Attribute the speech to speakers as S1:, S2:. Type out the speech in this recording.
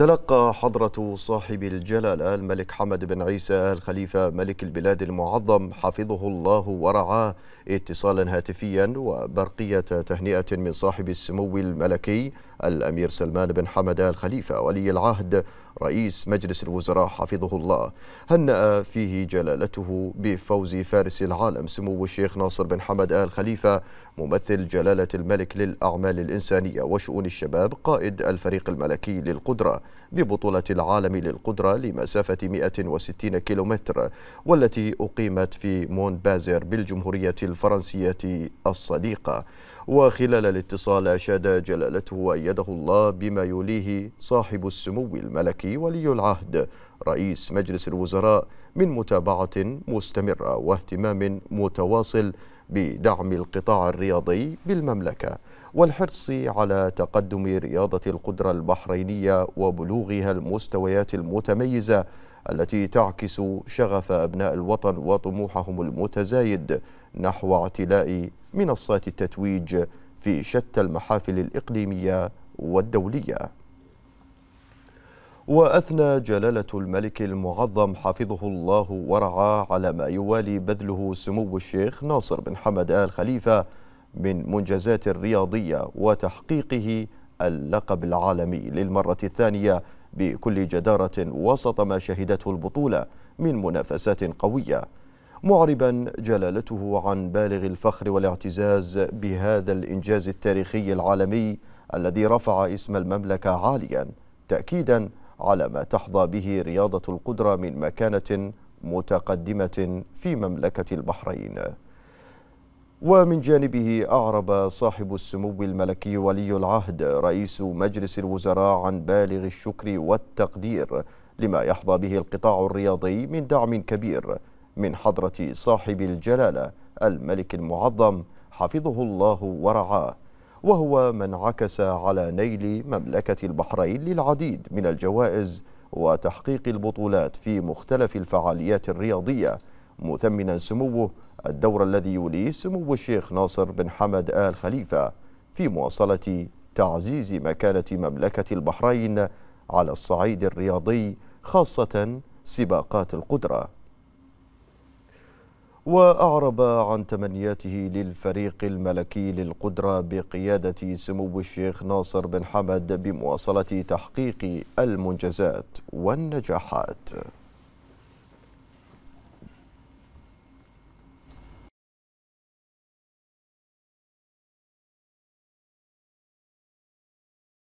S1: تلقى حضرة صاحب الجلالة الملك حمد بن عيسى الخليفة ملك البلاد المعظم حفظه الله ورعاه اتصالا هاتفيا وبرقية تهنئة من صاحب السمو الملكي الأمير سلمان بن حمد الخليفة ولي العهد رئيس مجلس الوزراء حفظه الله هنأ فيه جلالته بفوز فارس العالم سمو الشيخ ناصر بن حمد آل خليفة ممثل جلالة الملك للأعمال الإنسانية وشؤون الشباب قائد الفريق الملكي للقدرة ببطولة العالم للقدرة لمسافة 160 كيلومتر والتي أقيمت في مون بازير بالجمهورية الفرنسية الصديقة وخلال الاتصال أشاد جلالته وأيده الله بما يوليه صاحب السمو الملكي ولي العهد رئيس مجلس الوزراء من متابعة مستمرة واهتمام متواصل بدعم القطاع الرياضي بالمملكة والحرص على تقدم رياضة القدرة البحرينية وبلوغها المستويات المتميزة التي تعكس شغف أبناء الوطن وطموحهم المتزايد نحو اعتلاء منصات التتويج في شتى المحافل الإقليمية والدولية وأثنى جلالة الملك المعظم حفظه الله ورعاه على ما يوالي بذله سمو الشيخ ناصر بن حمد آل خليفة من منجزات رياضية وتحقيقه اللقب العالمي للمرة الثانية بكل جدارة وسط ما شهدته البطولة من منافسات قوية معربا جلالته عن بالغ الفخر والاعتزاز بهذا الإنجاز التاريخي العالمي الذي رفع اسم المملكة عاليا تأكيدا على ما تحظى به رياضة القدرة من مكانة متقدمة في مملكة البحرين ومن جانبه أعرب صاحب السمو الملكي ولي العهد رئيس مجلس الوزراء عن بالغ الشكر والتقدير لما يحظى به القطاع الرياضي من دعم كبير من حضرة صاحب الجلالة الملك المعظم حفظه الله ورعاه وهو من عكس على نيل مملكة البحرين للعديد من الجوائز وتحقيق البطولات في مختلف الفعاليات الرياضية مثمنا سموه الدور الذي يوليه سمو الشيخ ناصر بن حمد آل خليفة في مواصلة تعزيز مكانة مملكة البحرين على الصعيد الرياضي خاصة سباقات القدره وأعرب عن تمنياته للفريق الملكي للقدرة بقيادة سمو الشيخ ناصر بن حمد بمواصلة تحقيق المنجزات والنجاحات